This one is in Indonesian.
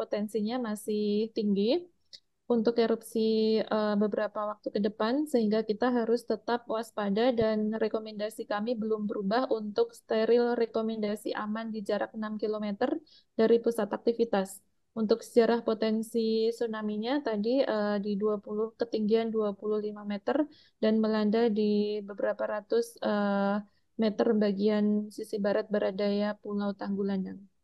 potensinya masih tinggi untuk erupsi uh, beberapa waktu ke depan sehingga kita harus tetap waspada dan rekomendasi kami belum berubah untuk steril rekomendasi aman di jarak 6 km dari pusat aktivitas. Untuk sejarah potensi tsunami-nya tadi uh, di 20 ketinggian 25 meter dan melanda di beberapa ratus uh, meter bagian sisi barat barat daya Pulau Tanggulandang.